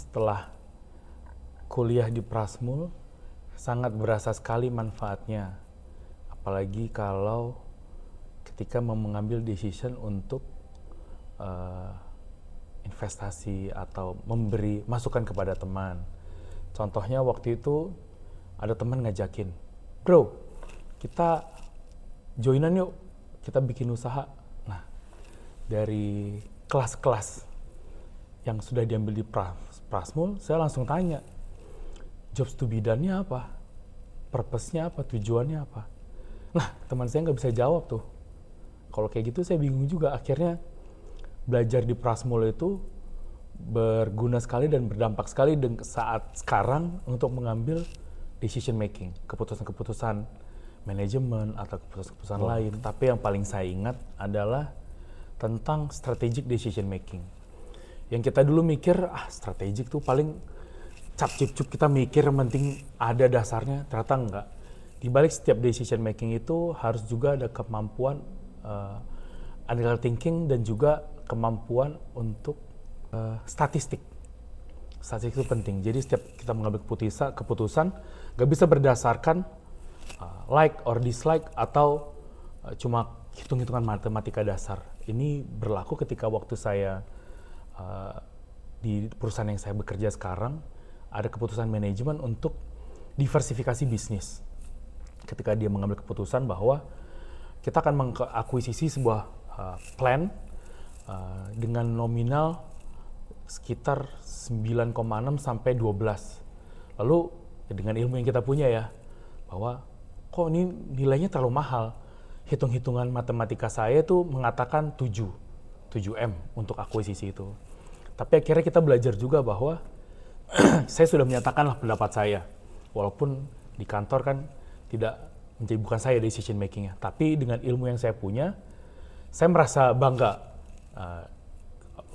setelah kuliah di Prasmul sangat berasa sekali manfaatnya. Apalagi kalau ketika mau mengambil decision untuk uh, investasi atau memberi masukan kepada teman. Contohnya waktu itu ada teman ngajakin, bro, kita joinan yuk, kita bikin usaha. Nah, dari kelas-kelas yang sudah diambil di Prasmol, Prasmul, saya langsung tanya, jobs to be done-nya apa? Purpose-nya apa? Tujuannya apa? Nah, teman saya nggak bisa jawab tuh. Kalau kayak gitu saya bingung juga. Akhirnya belajar di Prasmul itu berguna sekali dan berdampak sekali saat sekarang untuk mengambil decision making, keputusan-keputusan manajemen atau keputusan-keputusan oh. lain. Tapi yang paling saya ingat adalah tentang strategic decision making yang kita dulu mikir ah strategik tuh paling cap cip cup kita mikir yang penting ada dasarnya ternyata enggak di balik setiap decision making itu harus juga ada kemampuan uh, analytical thinking dan juga kemampuan untuk uh, statistik statistik itu penting jadi setiap kita mengambil keputusan keputusan nggak bisa berdasarkan uh, like or dislike atau uh, cuma hitung-hitungan matematika dasar ini berlaku ketika waktu saya uh, di perusahaan yang saya bekerja sekarang ada keputusan manajemen untuk diversifikasi bisnis. Ketika dia mengambil keputusan bahwa kita akan mengakuisisi sebuah uh, plan uh, dengan nominal sekitar 9,6 sampai 12. Lalu ya dengan ilmu yang kita punya ya bahwa kok ini nilainya terlalu mahal. Hitung-hitungan matematika saya itu mengatakan 7, 7M untuk akuisisi itu. Tapi akhirnya kita belajar juga bahwa saya sudah menyatakanlah pendapat saya. Walaupun di kantor kan tidak menjadi bukan saya decision makingnya, tapi dengan ilmu yang saya punya, saya merasa bangga uh,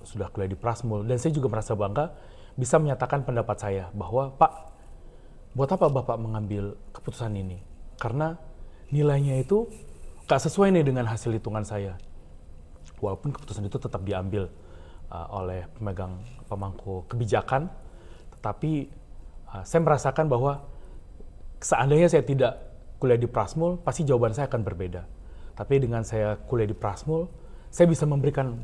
sudah kuliah di Prasmul dan saya juga merasa bangga bisa menyatakan pendapat saya bahwa Pak, buat apa Bapak mengambil keputusan ini? Karena nilainya itu gak sesuai nih dengan hasil hitungan saya. Walaupun keputusan itu tetap diambil uh, oleh pemegang pemangku kebijakan, tetapi uh, saya merasakan bahwa seandainya saya tidak kuliah di Prasmul, pasti jawaban saya akan berbeda. Tapi dengan saya kuliah di Prasmul, saya bisa memberikan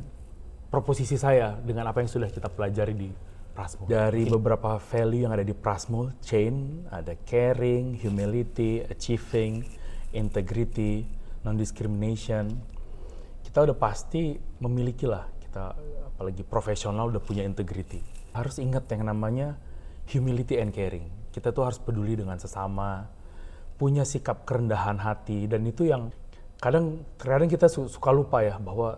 proposisi saya dengan apa yang sudah kita pelajari di Prasmul. Dari beberapa value yang ada di Prasmul, chain, ada caring, humility, achieving, integrity, non-discrimination, kita udah pasti memiliki lah kita apalagi profesional udah punya integrity harus ingat yang namanya humility and caring kita tuh harus peduli dengan sesama punya sikap kerendahan hati dan itu yang kadang kadang kita suka lupa ya bahwa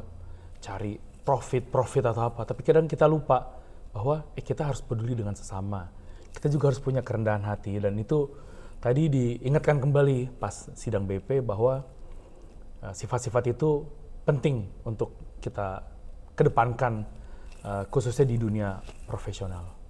cari profit profit atau apa tapi kadang kita lupa bahwa eh, kita harus peduli dengan sesama kita juga harus punya kerendahan hati dan itu tadi diingatkan kembali pas sidang BP bahwa eh, sifat-sifat itu penting untuk kita kedepankan uh, khususnya di dunia profesional?